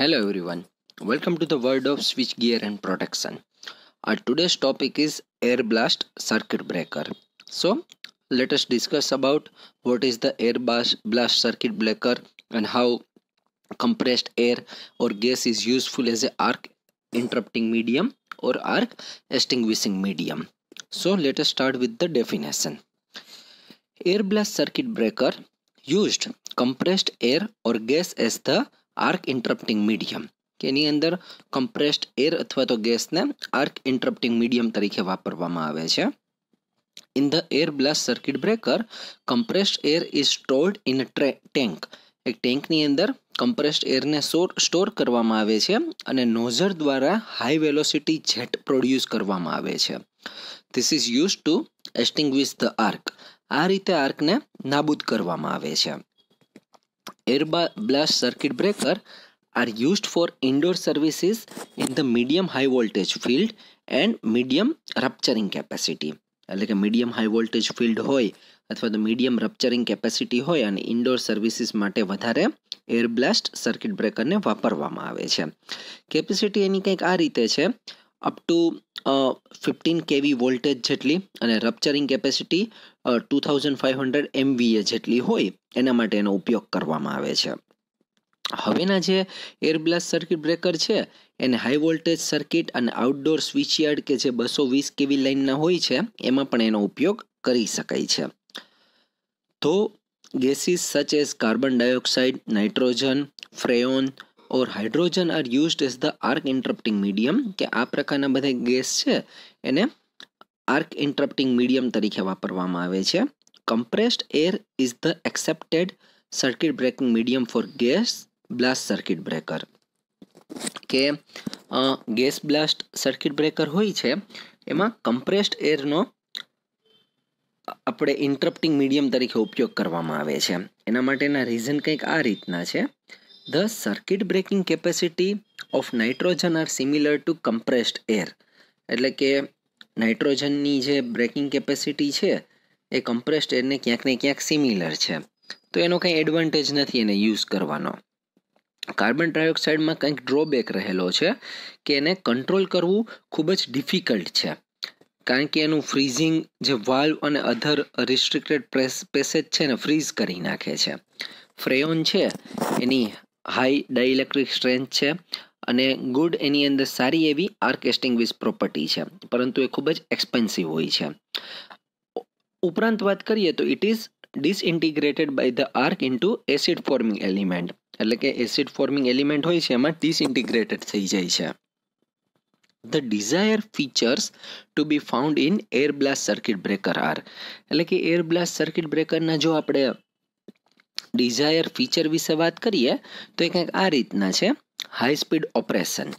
Hello everyone, welcome to the world of switchgear and protection. Our today's topic is air blast circuit breaker. So let us discuss about what is the air blast circuit breaker and how compressed air or gas is useful as a arc interrupting medium or arc extinguishing medium. So let us start with the definition. Air blast circuit breaker used compressed air or gas as the arc interrupting medium કે એની અંદર compressed air અથવા તો ગેસને arc interrupting medium તરીકે વાપરવામાં આવે છે in the air blast circuit breaker compressed air is stored in tray tank એક ટેન્કની અંદર કમ્પ્રેસ્ડ એરને સ્ટોર કરવામાં આવે છે અને નોઝર દ્વારા હાઈ વેલોસિટી જેટ પ્રોડ્યુસ કરવામાં આવે છે this is use to extinguish the arc આ રીતે આર્કને નાબૂદ કરવામાં આવે છે air circuit breaker are used for indoor services in the medium high voltage field and medium rupturing capacity એટલે કે મીડિયમ હાઈ વોલ્ટેજ ફિલ્ડ હોય અથવા તો મીડિયમ રપ્ચરિંગ કેપેસિટી હોય અને ઇન્ડોર સર્વિસીસ માટે વધારે એર બ્લાસ્ટ સર્કિટ બ્રેકરને વાપરવામાં આવે છે કેપેસિટી એની કંઈક આ રીતે છે up to fifteen kV voltage જેટલી અને rupturing capacity two thousand five hundred MVA જેટલી હોય એના માટે એનો ઉપયોગ કરવામાં આવે છે હવેના જે એરબ્લાસ્ટ સર્કિટ બ્રેકર છે એને હાઈ વોલ્ટેજ સર્કિટ અને આઉટડોર સ્વિચયાર્ડ કે જે બસો વીસ કેવી લાઇનના હોય છે એમાં પણ એનો ઉપયોગ કરી શકાય છે તો gases such as carbon dioxide nitrogen freon or hydrogen are used as the arc interrupting medium કે આ પ્રકારના બધા ગેસ છે એને આર્ક ઇન્ટરપ્ટિંગ મીડિયમ તરીકે વાપરવામાં આવે છે compressed air is the accepted circuit breaking medium for gas blast circuit breaker કે ગેસ બ્લાસ્ટ સર્કિટ બ્રેકર હોય છે એમાં કમ્પ્રેસ્ડ એરનો આપણે ઇન્ટરપ્ટિંગ મીડિયમ તરીકે ઉપયોગ કરવામાં આવે છે એના માટેના રીઝન કંઈક આ રીતના છે The circuit breaking capacity of nitrogen are similar to compressed air એટલે કે નાઇટ્રોજનની જે બ્રેકિંગ કેપેસિટી છે એ કમ્પ્રેસ્ડ એરને ક્યાંક ને ક્યાંક સિમિલર છે તો એનો કંઈ એડવાન્ટેજ નથી એને યુઝ કરવાનો કાર્બન ડાયોક્સાઇડમાં કંઈક ડ્રોબેક રહેલો છે કે એને કંટ્રોલ કરવું ખૂબ જ ડિફિકલ્ટ છે કારણ કે એનું ફ્રીઝિંગ જે વાલ્વ અને અધર રિસ્ટ્રિક્ટેડ પ્રેસ પેસેજ છે ને ફ્રીઝ કરી નાખે છે ફ્રેઓન છે એની હાઈ ડાઇલેક્ટ્રિક સ્ટ્રેન્થ છે અને ગુડ એની અંદર સારી એવી આર્કેસ્ટિંગ વિઝ પ્રોપર્ટી છે પરંતુ એ ખૂબ જ એક્સપેન્સિવ હોય છે ઉપરાંત વાત કરીએ તો it is disintegrated by the arc into acid forming element એટલે કે એસિડ ફોર્મિંગ એલિમેન્ટ હોય છે એમાં ડિસઇન્ટિગ્રેટેડ થઈ જાય છે the desire features to be found in air blast circuit breaker are એટલે કે એર બ્લાસ્ટ સર્કિટ બ્રેકરના જો આપણે ડિઝાયર ફીચર વિશે વાત કરીએ તો એ કંઈક આ રીતના છે high speed operation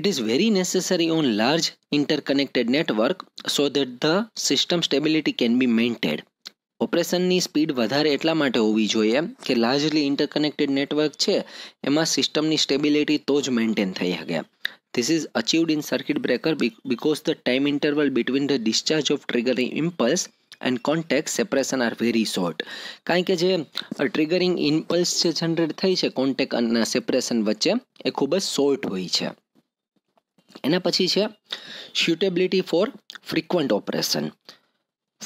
It is very necessary on large interconnected network so that the system stability can be maintained. ઓપરેશનની સ્પીડ વધારે એટલા માટે હોવી જોઈએ કે લાર્જલી ઇન્ટરકનેક્ટેડ નેટવર્ક છે એમાં સિસ્ટમની સ્ટેબિલિટી તો જ મેન્ટેન થઈ શકે this is achieved in circuit breaker because the time interval between the discharge of triggering impulse and contact separation are very short કારણ કે જે ટ્રિગરિંગ ઇમ્પલ્સ જે જનરેટ થઈ છે કોન્ટેક્ટ અને સેપરેશન વચ્ચે એ ખૂબ જ શોર્ટ હોય છે એના પછી છે suitability for frequent operation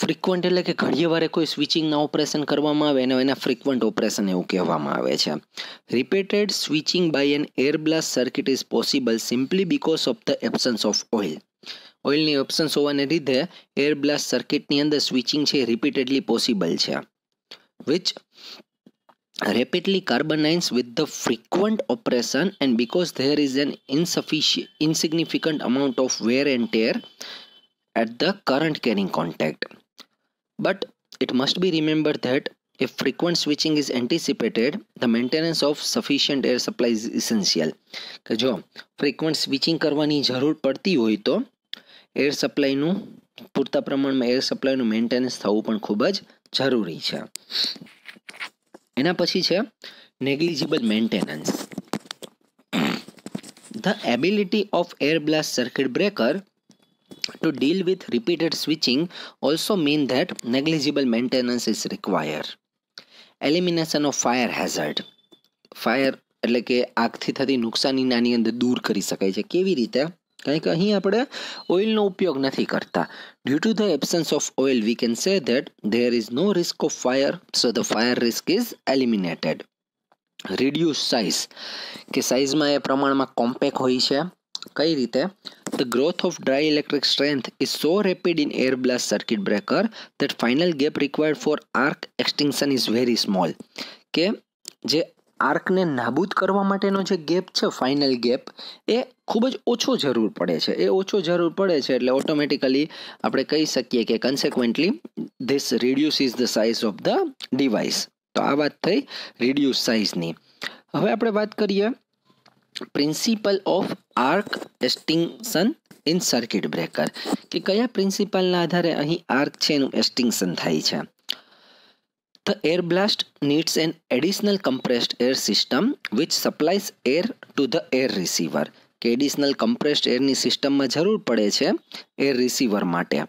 frequent એટલે કે ઘણીએ વારે કોઈ સ્વિચિંગના ઓપરેશન કરવામાં આવે અને એના ફ્રિકવન્ટ ઓપરેશન એવું કહેવામાં આવે છે repeated switching by an air blast circuit is possible simply because of the absence of oil ઓઇલની ઓપ્શન્સ હોવાને લીધે એર બ્લાસ્ટ સર્કિટની અંદર સ્વિચિંગ છે રિપીટેડલી પોસિબલ છે which rapidly carbonize with the frequent operation and because there is an insufficient insignificant amount of wear and tear at the current carrying contact but it must be remembered that if frequent switching is anticipated the maintenance of sufficient air supply is essential કે જો frequent switching કરવાની જરૂર પડતી હોય તો air સપ્લાયનું પૂરતા પ્રમાણમાં air સપ્લાયનું maintenance થવું પણ ખૂબ જ જરૂરી છે એના પછી છે negligible maintenance the ability of air blast circuit breaker to deal with repeated switching also mean that negligible maintenance is require elimination of fire hazard fire એટલે કે આગથી થતી નુકસાની નાની અંદર દૂર કરી શકાય છે કેવી રીતે કંઈક અહીં આપણે ઓઇલનો ઉપયોગ નથી કરતા due to the absence of oil we can say that there is no risk of fire so the fire risk is eliminated reduce size કે સાઇઝમાં એ પ્રમાણમાં કોમ્પેક હોય છે કઈ રીતે the growth of dielectric strength is so rapid in air blast circuit breaker that final gap required for arc extinction is very small કે જે આર્કને નાબૂદ કરવા માટેનો જે ગેપ છે ફાઇનલ ગેપ એ ખૂબ જ ઓછો જરૂર પડે છે એ ઓછો જરૂર પડે છે એટલે ઓટોમેટિકલી આપણે કહી શકીએ કે consequently this reduce is the size of the device તો આ વાત થઈ રિડ્યુસ સાઇઝની હવે આપણે વાત કરીએ principle of arc extinction in circuit breaker કે કયા પ્રિન્સિપલના આધારે અહીં આર્ક છે એનું એસ્ટિંગશન થાય છે The air blast needs an additional compressed air system which supplies air to the air receiver. કે એડિશનલ compressed એરની સિસ્ટમમાં જરૂર પડે છે એર રિસીવર માટે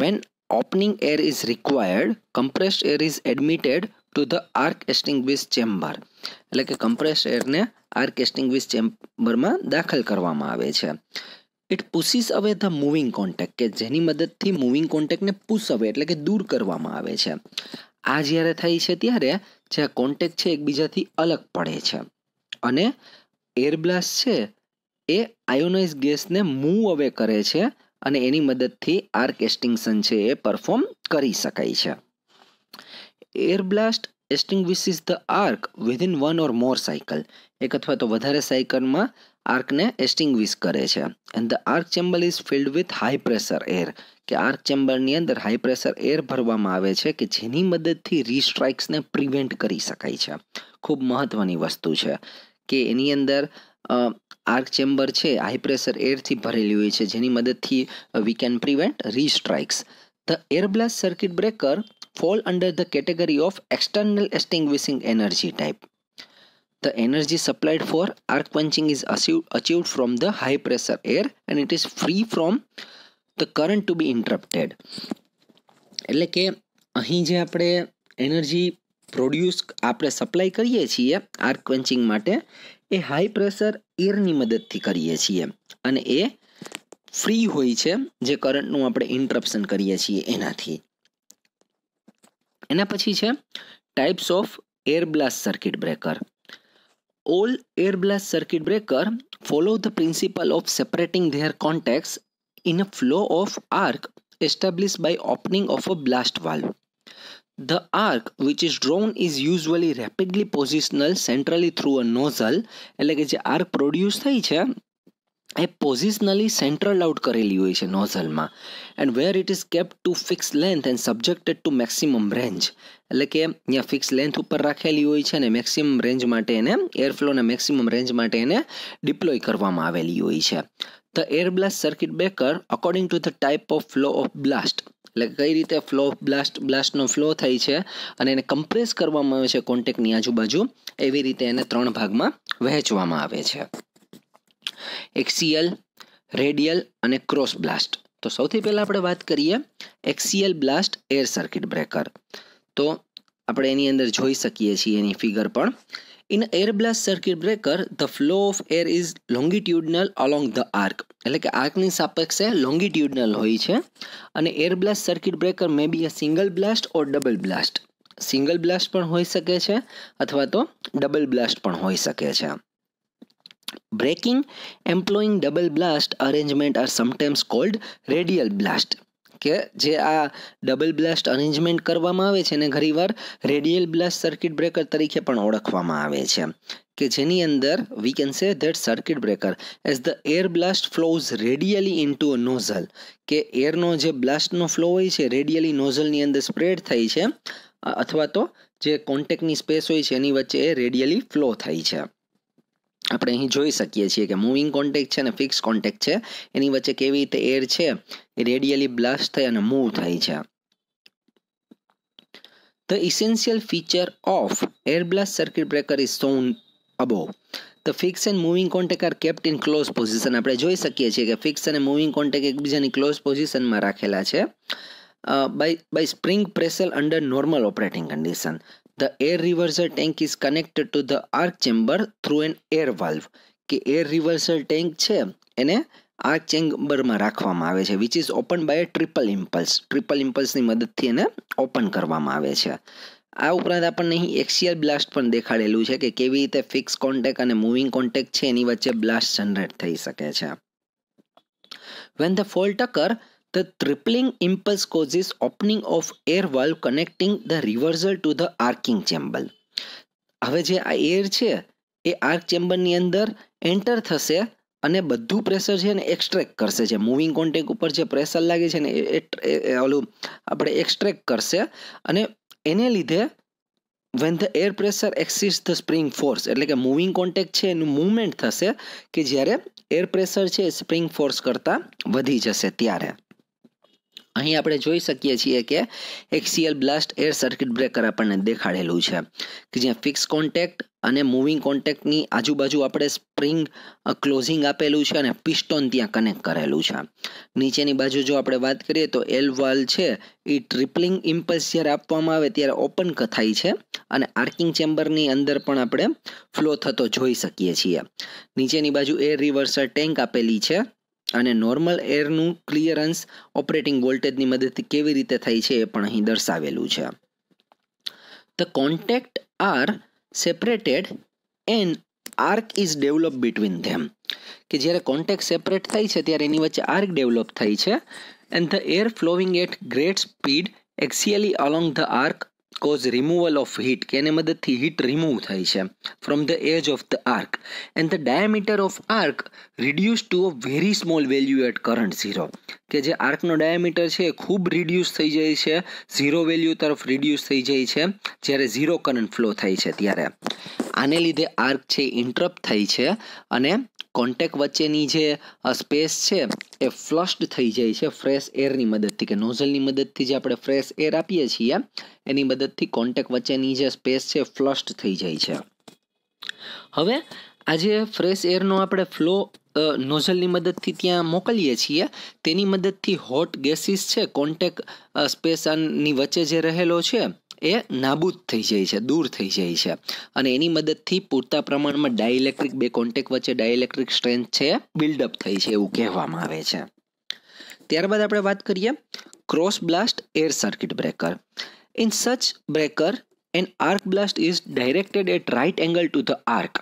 when opening air is required compressed air is admitted to the arc extinguish chamber એટલે કે compressed એરને arc એસ્ટિંગ્વિશ ચેમ્બરમાં દાખલ કરવામાં આવે છે ઇટ પુશિસ અવે ધ મૂવિંગ કોન્ટેક્ટ કે જેની મદદથી મૂવિંગ કોન્ટેક્ટને પુશ અવે એટલે કે દૂર કરવામાં આવે છે આ જ્યારે થાય છે ત્યારે જે કોન્ટેક છે એકબીજાથી અલગ પડે છે અને એરબ્લાસ્ટ છે એ આયોનાઇઝ ગેસને મૂવ અવે કરે છે અને એની મદદથી આર કેસ્ટિંગસન છે એ પરફોર્મ કરી શકાય છે એરબ્લાસ્ટ એસ્ટિંગ extinguishes the arc within one or more cycle એક અથવા તો વધારે સાયકલમાં આર્કને એસ્ટિંગ્વિશ કરે છે and the arc chamber is filled with high pressure air કે આર્ક ચેમ્બરની અંદર હાઈ પ્રેશર એર ભરવામાં આવે છે કે જેની મદદથી રીસ્ટ્રાઇક્સને પ્રિવેન્ટ કરી શકાય છે ખૂબ મહત્ત્વની વસ્તુ છે કે એની અંદર આર્ક ચેમ્બર છે હાઈ પ્રેશર એરથી ભરેલી હોય છે જેની મદદથી we can prevent restrikes the air blast circuit breaker fall under the category of external extinguishing energy type The energy supplied for arc punching is achieved from the high pressure air and it is free from the current to be interrupted. એટલે કે અહીં જે આપણે energy produce આપણે supply કરીએ છીએ arc punching માટે એ high pressure એરની મદદથી કરીએ છીએ અને એ ફ્રી હોય છે જે કરંટનું આપણે ઇન્ટરપ્શન કરીએ છીએ એનાથી એના પછી છે types of air blast circuit breaker all air blast circuit breaker follow the principle of separating their contacts in a flow of arc established by opening of a blast valve. The arc which is drawn is usually rapidly positional centrally through a nozzle એટલે કે જે arc produce થઈ છે એ પોઝિશનલી central out કરેલી હોય છે નોઝલમાં and where it is kept to fix length and subjected to maximum range એટલે કે અહીંયા ફિક્સ લેન્થ ઉપર રાખેલી હોય છે અને મેક્સિમમ રેન્જ માટે એને એરફ્લોના મેક્સિમમ રેન્જ માટે એને ડિપ્લોય કરવામાં આવેલી હોય છે the air blast circuit breaker according to the type of flow of blast એટલે કઈ રીતે ફ્લો બ્લાસ્ટ બ્લાસ્ટનો ફ્લો થાય છે અને એને કમ્પ્રેસ કરવામાં આવે છે કોન્ટેક્ટની આજુબાજુ એવી રીતે એને ત્રણ ભાગમાં વહેંચવામાં આવે છે એક્સિયલ રેડિયલ અને ક્રોસ બ્લાસ્ટ તો સૌથી પહેલાં આપણે વાત કરીએ axial blast air circuit breaker તો આપણે એની અંદર જોઈ શકીએ છીએ એની ફિગર પણ in air blast circuit breaker the flow of air is longitudinal along the arc એટલે કે આર્કની સાપેક્ષે લોંગિટ્યુડનલ હોય છે અને air blast circuit breaker may be a single blast or double blast single blast પણ હોઈ શકે છે અથવા તો ડબલ બ્લાસ્ટ પણ હોઈ શકે છે Braking employing double blast arrangement are sometimes called radial blast કે જે આ ડબલ બ્લાસ્ટ અરેન્જમેન્ટ કરવામાં આવે છે ને ઘણીવાર રેડિયલ બ્લાસ્ટ સર્કિટ બ્રેકર તરીકે પણ ઓળખવામાં આવે છે કે જેની અંદર we can say that circuit breaker as the air blast flows radially into a nozzle કે એરનો જે બ્લાસ્ટનો ફ્લો હોય છે રેડિયલી નોઝલની અંદર સ્પ્રેડ થાય છે અથવા તો જે કોન્ટેકની સ્પેસ હોય છે એની વચ્ચે એ રેડિયલી ફ્લો થાય છે આપણે અહીં જોઈ શકીએ છીએ કે મૂવિંગ કોન્ટેક્ટ છે અને ફિક્સ કોન્ટેક્ટ છે એની વચ્ચે કેવી રીતે એર છે એ રેડિયલી બ્લાસ્ટ થઈ અને મૂવ થાય છે the essential feature of air blast circuit breaker is shown above તો fix and moving contact are kept in close position આપણે જોઈ શકીએ છીએ કે ફિક્સ અને મૂવિંગ કોન્ટેક એકબીજાની ક્લોઝ પોઝિશનમાં રાખેલા છે by by spring pressure under normal operating condition The air reversal tank is connected to the arc chamber through an air valve. કે એર રિવર્સલ ટેન્ક છે એને આ ચેમ્બરમાં રાખવામાં આવે છે which is open by triple impulse triple ઇમ્પલ્સની મદદથી એને ઓપન કરવામાં આવે છે આ ઉપરાંત આપણને અહીં એક્સિયલ બ્લાસ્ટ પણ દેખાડેલું છે કે કેવી રીતે ફિક્સ કોન્ટેક અને મૂવિંગ કોન્ટેક્ટ છે એની વચ્ચે બ્લાસ્ટ જનરેટ થઈ શકે છે when the fault occur The tripling impulse causes opening of air valve connecting the reversal to the arcing chamber. હવે જે આ એર છે એ આર્ક ચેમ્બરની અંદર એન્ટર થશે અને બધું પ્રેશર છે ને એક્સ્ટ્રેક્ટ કરશે જે મૂવિંગ કોન્ટેક ઉપર જે પ્રેશર લાગે છે ને એ ઓલું આપણે એક્સ્ટ્રેક્ટ કરશે અને એને લીધે when the air pressure exceeds the spring force એટલે કે મૂવિંગ કોન્ટેક છે એનું મૂવમેન્ટ થશે કે જ્યારે એર પ્રેશર છે સ્પ્રિંગ ફોર્સ કરતાં વધી જશે ત્યારે અહીં આપણે જોઈ શકીએ છીએ કે axial blast air circuit breaker આપણને દેખાડેલું છે કે જ્યાં ફિક્સ કોન્ટેક્ટ અને મૂવિંગ કોન્ટેક્ટની આજુબાજુ આપણે સ્પ્રિંગ ક્લોઝિંગ આપેલું છે અને પિસ્ટોન ત્યાં કનેક્ટ કરેલું છે નીચેની બાજુ જો આપણે વાત કરીએ તો એલ વાલ છે એ ટ્રિપલિંગ ઇમ્પલ્સ જ્યારે આપવામાં આવે ત્યારે ઓપન થાય છે અને આર્કિંગ ચેમ્બરની અંદર પણ આપણે ફ્લો થતો જોઈ શકીએ છીએ નીચેની બાજુ એર રિવર્સર ટેન્ક આપેલી છે અને નોર્મલ એરનું ક્લિયરન્સ ઓપરેટિંગ વોલ્ટેજની મદદથી કેવી રીતે થાય છે એ પણ અહીં દર્શાવેલું છે the contact are separated and arc is develop between them કે જ્યારે કોન્ટેક્ટ સેપરેટ થાય છે ત્યારે એની વચ્ચે આર્ક ડેવલપ થાય છે and the air flowing at great speed axially along the arc cause removal of heat કે એની મદદથી હીટ રિમૂવ થાય છે from the edge of the arc and the diameter of arc reduce to a very small value at current zero કે જે આર્કનો diameter છે એ ખૂબ reduce થઈ જાય છે ઝીરો વેલ્યુ તરફ રિડ્યુસ થઈ જાય છે જ્યારે ઝીરો કરંટ ફ્લો થાય છે ત્યારે આને લીધે આર્ક છે ઇન્ટરપ્ટ થાય છે અને કોન્ટેક વચ્ચેની જે સ્પેસ છે એ ફ્લશ્ડ થઈ જાય છે ફ્રેશ એરની મદદથી કે નોઝલની મદદથી જે આપણે ફ્રેશ એર આપીએ છીએ એની મદદથી કોન્ટેક વચ્ચેની જે સ્પેસ છે ફ્લશ્ડ થઈ જાય છે હવે આજે ફ્રેશ એરનો આપણે ફ્લો નોઝલની મદદથી ત્યાં મોકલીએ છીએ તેની મદદથી હોટ ગેસીસ છે કોન્ટેક સ્પેસની વચ્ચે જે રહેલો છે એ નાબૂદ થઈ જાય છે દૂર થઈ જાય છે અને એની મદદથી પૂરતા પ્રમાણમાં ડાયઇલેક્ટ્રિક બે કોન્ટેક વચ્ચે ડાયઇલેક્ટ્રિક સ્ટ્રેન્થ છે બિલ્ડઅપ થઈ છે એવું કહેવામાં આવે છે ત્યારબાદ આપણે વાત કરીએ cross blast air circuit breaker in such breaker an arc blast is directed at right angle to the arc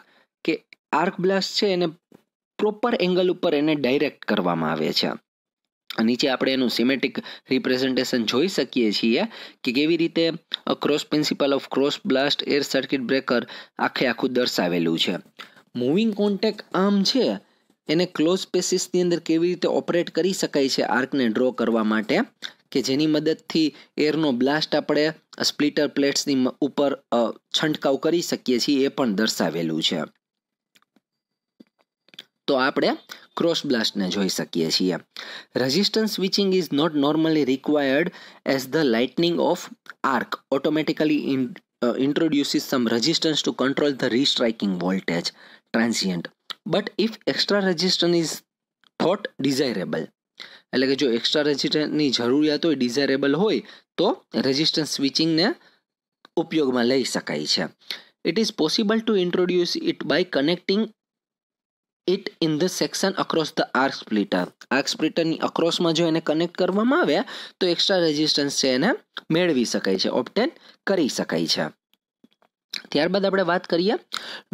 arc blast છે એને પ્રોપર એંગલ ઉપર એને ડાયરેક્ટ કરવામાં આવે છે નીચે આપણે એનું સિમેટિક રિપ્રેઝન્ટેશન જોઈ શકીએ છીએ કે કેવી રીતે cross principle of cross blast air circuit breaker આખે આખું દર્શાવેલું છે મૂવિંગ કોન્ટેક આમ છે એને ક્લોઝ સ્પેસીસની અંદર કેવી રીતે ઓપરેટ કરી શકાય છે આર્કને ડ્રો કરવા માટે કે જેની મદદથી એરનો બ્લાસ્ટ આપણે સ્પ્લિટર પ્લેટ્સની ઉપર છંટકાવ કરી શકીએ છીએ એ પણ દર્શાવેલું છે તો આપણે ક્રોસ બ્લાસ્ટને જોઈ શકીએ છીએ resistance switching is not normally required as the lightning of arc automatically introduces some resistance to control the restriking voltage transient but if extra resistance is thought desirable એટલે કે જો એક્સ્ટ્રા રજિસ્ટન્સની જરૂરિયાત હોય ડિઝાયરેબલ હોય તો રજિસ્ટન્સ સ્વિચિંગને ઉપયોગમાં લઈ શકાય છે it is possible to introduce it by connecting it in the section across the arc splitter arc સ્પ્લિટરની અક્રોસમાં જો એને કનેક્ટ કરવામાં આવ્યા તો એક્સ્ટ્રા રેઝિસ્ટન્સ છે એને મેળવી શકાય છે ઓપ્ટેન કરી શકાય છે ત્યારબાદ આપણે વાત કરીએ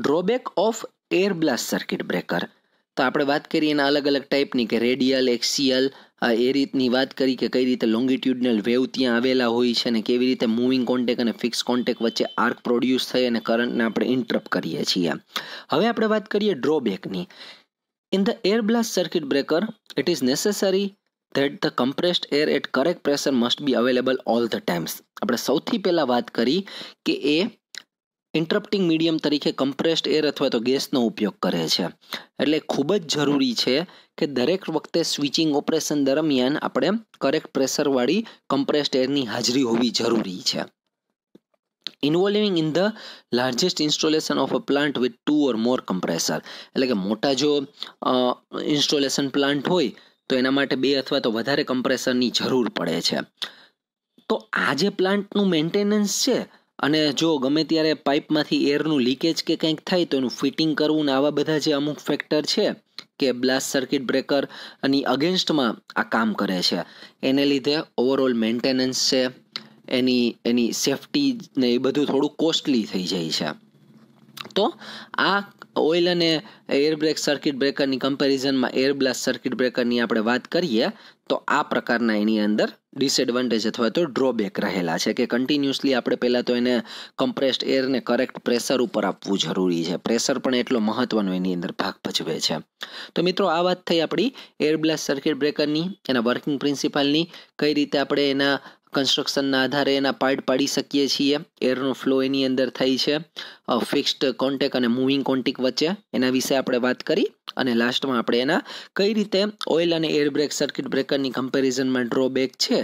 drawback of air blast circuit breaker તો આપણે વાત કરીએ એના અલગ અલગ ટાઈપની કે રેડિયલ એક્સિયલ એ રીતની વાત કરી કે કઈ રીતે લોંગિટ્યુડનલ વેવ ત્યાં આવેલા હોય છે અને કેવી રીતે મૂવિંગ કોન્ટેક અને ફિક્સ કોન્ટેક વચ્ચે આર્ક પ્રોડ્યુસ થઈ અને કરંટને આપણે ઇન્ટરપ કરીએ છીએ હવે આપણે વાત કરીએ ડ્રોબેકની in the air blast circuit breaker it is necessary that the compressed air at correct pressure must be available all the times આપણે સૌથી પહેલાં વાત કરી કે એ ઇન્ટરપ્ટિંગ મીડિયમ તરીકે કમ્પ્રેસ્ડ એર અથવા તો ગેસનો ઉપયોગ કરે છે એટલે ખૂબ જ જરૂરી છે કે દરેક વખતે સ્વિચિંગ ઓપરેશન દરમિયાન આપણે કરેક્ટ પ્રેશરવાળી કમ્પ્રેસ્ડ એરની હાજરી હોવી જરૂરી છે involving in the largest installation of a plant with two or more compressor એટલે કે મોટા જો ઇન્સ્ટોલેશન પ્લાન્ટ હોય તો એના માટે બે અથવા તો વધારે કમ્પ્રેસરની જરૂર પડે છે તો આ જે પ્લાન્ટનું મેન્ટેનન્સ છે અને જો ગમે ત્યારે પાઇપમાંથી એરનું લીકેજ કે કંઈક થાય તો એનું ફિટિંગ કરવું ને આવા બધા જે અમુક ફેક્ટર છે કે બ્લાસ્ટ સર્કિટ બ્રેકર ની અગેન્સ્ટમાં આ કામ કરે છે એને લીધે ઓવરઓલ મેન્ટેનન્સ છે એની એની સેફટી ને એ બધું થોડું કોસ્ટલી થઈ જાય છે તો આ ઓઇલ અને એર બ્રેક સર્કિટ બ્રેકરની કમ્પેરિઝનમાં એર બ્લાસ્ટ સર્કિટ બ્રેકરની આપણે વાત કરીએ તો આ પ્રકારના એની અંદર ડિસએડવાન્ટેજ અથવા તો ડ્રોબેક રહેલા છે કે કન્ટિન્યુઅસલી આપણે પહેલાં તો એને કમ્પ્રેસ્ડ એરને કરેક્ટ પ્રેશર ઉપર આપવું જરૂરી છે પ્રેશર પણ એટલો મહત્વનો એની અંદર ભાગ ભજવે છે તો મિત્રો આ વાત થઈ આપણી એર બ્લાસ્ટ સર્કિટ બ્રેકરની એના વર્કિંગ પ્રિન્સિપલની કઈ રીતે આપણે એના કન્સ્ટ્રક્શનના આધારે એના પાર્ટ પાડી શકીએ છીએ એરનો ફ્લો એની અંદર થાય છે ફિક્સ્ડ કોન્ટેક અને મૂવિંગ કોન્ટેક વચ્ચે એના વિશે આપણે વાત કરી અને લાસ્ટમાં આપણે એના કઈ રીતે ઓઇલ અને એર બ્રેક સર્કિટ બ્રેકરની કમ્પેરિઝનમાં ડ્રોબેક છે